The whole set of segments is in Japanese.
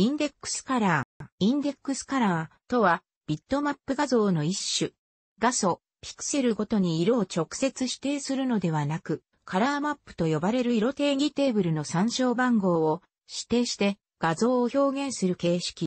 インデックスカラー。インデックスカラーとは、ビットマップ画像の一種。画素、ピクセルごとに色を直接指定するのではなく、カラーマップと呼ばれる色定義テーブルの参照番号を指定して画像を表現する形式。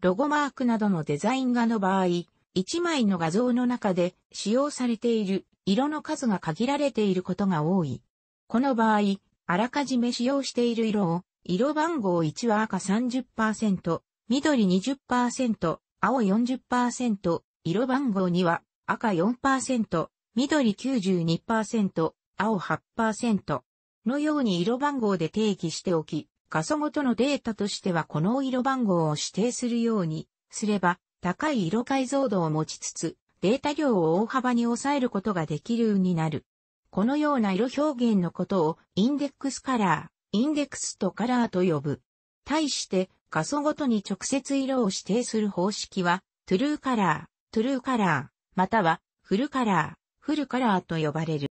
ロゴマークなどのデザイン画の場合、1枚の画像の中で使用されている色の数が限られていることが多い。この場合、あらかじめ使用している色を色番号1は赤30%、緑20%、青40%、色番号2は赤4%、緑92%、青8%のように色番号で定義しておき、仮想ごとのデータとしてはこの色番号を指定するようにすれば、高い色解像度を持ちつつ、データ量を大幅に抑えることができるようになる。このような色表現のことをインデックスカラー。インデックスとカラーと呼ぶ。対して、画素ごとに直接色を指定する方式は、トゥルーカラー、トゥルーカラー、または、フルカラー、フルカラーと呼ばれる。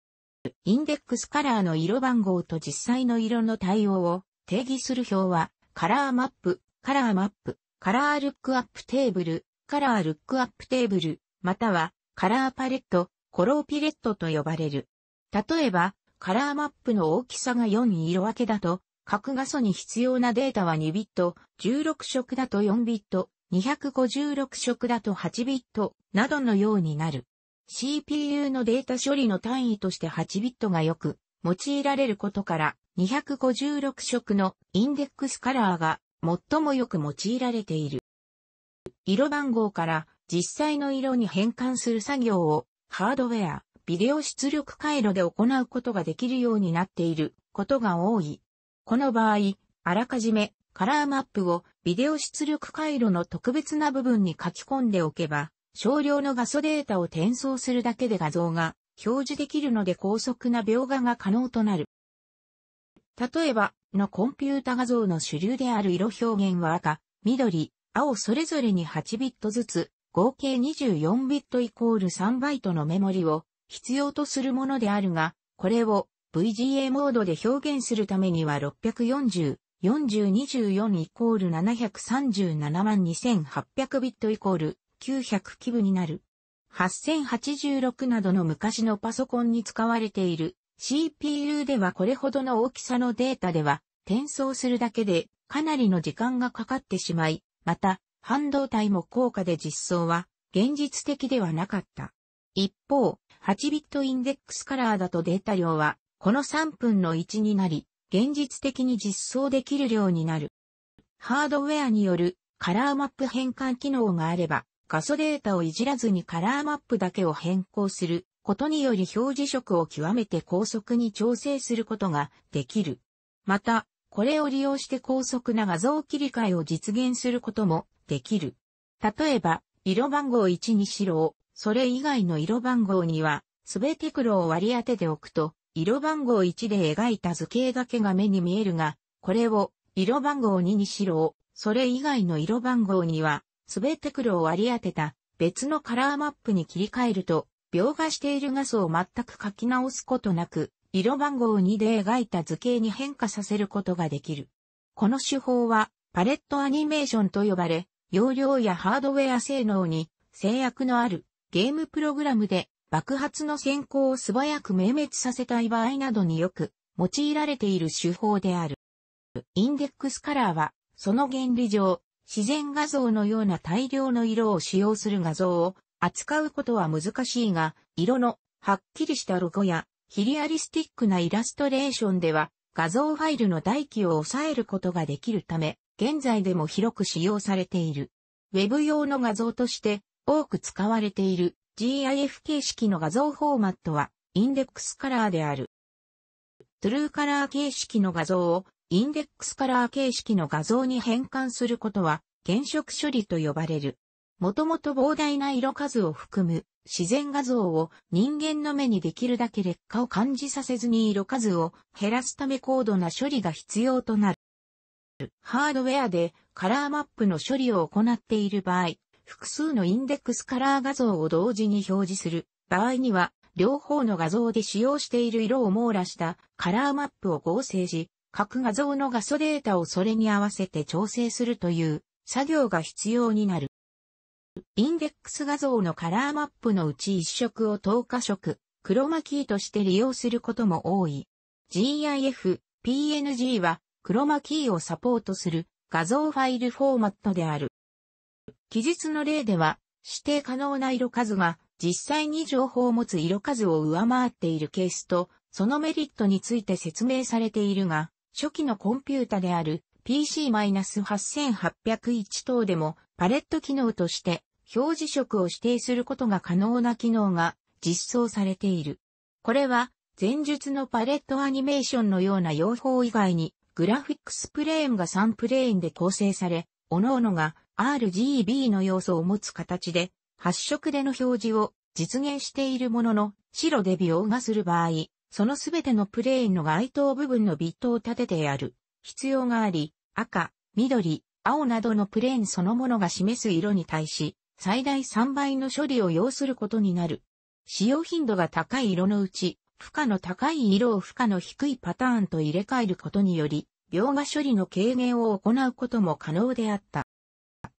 インデックスカラーの色番号と実際の色の対応を定義する表は、カラーマップ、カラーマップ、カラールックアップテーブル、カラールックアップテーブル、または、カラーパレット、コローピレットと呼ばれる。例えば、カラーマップの大きさが4色分けだと、各画素に必要なデータは2ビット、16色だと4ビット、256色だと8ビット、などのようになる。CPU のデータ処理の単位として8ビットがよく用いられることから、256色のインデックスカラーが最もよく用いられている。色番号から実際の色に変換する作業をハードウェア、ビデオ出力回路で行うことができるようになっていることが多い。この場合、あらかじめカラーマップをビデオ出力回路の特別な部分に書き込んでおけば、少量の画素データを転送するだけで画像が表示できるので高速な描画が可能となる。例えば、のコンピュータ画像の主流である色表現は赤、緑、青それぞれに8ビットずつ、合計24ビットイコール3バイトのメモリを必要とするものであるが、これを VGA モードで表現するためには640、4024イコール737万2800ビットイコール900基部になる。8086などの昔のパソコンに使われている CPU ではこれほどの大きさのデータでは転送するだけでかなりの時間がかかってしまい、また半導体も高価で実装は現実的ではなかった。一方、8ビットインデックスカラーだとデータ量は、この3分の1になり、現実的に実装できる量になる。ハードウェアによるカラーマップ変換機能があれば、画素データをいじらずにカラーマップだけを変更することにより表示色を極めて高速に調整することができる。また、これを利用して高速な画像切り替えを実現することもできる。例えば、色番号1に白を、それ以外の色番号には、すべて黒を割り当てておくと、色番号1で描いた図形だけが目に見えるが、これを、色番号2に白を、それ以外の色番号には、すべて黒を割り当てた、別のカラーマップに切り替えると、描画している画素を全く書き直すことなく、色番号2で描いた図形に変化させることができる。この手法は、パレットアニメーションと呼ばれ、容量やハードウェア性能に制約のあるゲームプログラムで爆発の先行を素早く明滅させたい場合などによく用いられている手法である。インデックスカラーは、その原理上、自然画像のような大量の色を使用する画像を扱うことは難しいが、色のはっきりしたロゴやヒリアリスティックなイラストレーションでは画像ファイルの代記を抑えることができるため、現在でも広く使用されている。ウェブ用の画像として多く使われている GIF 形式の画像フォーマットはインデックスカラーである。トゥルーカラー形式の画像をインデックスカラー形式の画像に変換することは原色処理と呼ばれる。もともと膨大な色数を含む自然画像を人間の目にできるだけ劣化を感じさせずに色数を減らすため高度な処理が必要となる。ハードウェアでカラーマップの処理を行っている場合、複数のインデックスカラー画像を同時に表示する場合には、両方の画像で使用している色を網羅したカラーマップを合成し、各画像の画素データをそれに合わせて調整するという作業が必要になる。インデックス画像のカラーマップのうち一色を10色、クロマキーとして利用することも多い。GIF、PNG はクロマキーをサポートする画像ファイルフォーマットである。記述の例では、指定可能な色数が実際に情報を持つ色数を上回っているケースと、そのメリットについて説明されているが、初期のコンピュータである PC-8801 等でもパレット機能として表示色を指定することが可能な機能が実装されている。これは前述のパレットアニメーションのような用法以外にグラフィックスプレーンが3プレーンで構成され、各々が RGB の要素を持つ形で、発色での表示を実現しているものの、白で描画する場合、そのすべてのプレーンの該当部分のビットを立ててやる必要があり、赤、緑、青などのプレーンそのものが示す色に対し、最大3倍の処理を要することになる。使用頻度が高い色のうち、負荷の高い色を負荷の低いパターンと入れ替えることにより、描画処理の軽減を行うことも可能であった。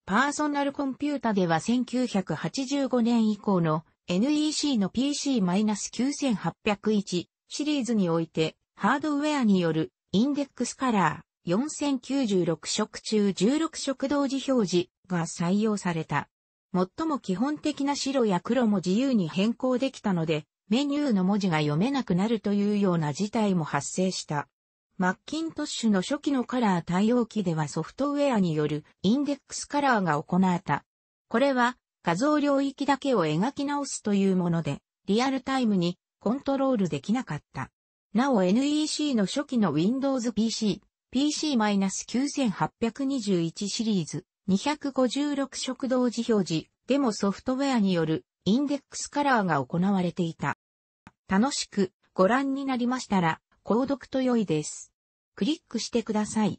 パーソナルコンピュータでは1985年以降の NEC の PC-9801 シリーズにおいてハードウェアによるインデックスカラー4096色中16色同時表示が採用された。最も基本的な白や黒も自由に変更できたので、メニューの文字が読めなくなるというような事態も発生した。マッキントッシュの初期のカラー対応機ではソフトウェアによるインデックスカラーが行われた。これは画像領域だけを描き直すというもので、リアルタイムにコントロールできなかった。なお NEC の初期の Windows PC、PC-9821 シリーズ、256色同時表示でもソフトウェアによるインデックスカラーが行われていた。楽しくご覧になりましたら、購読と良いです。クリックしてください。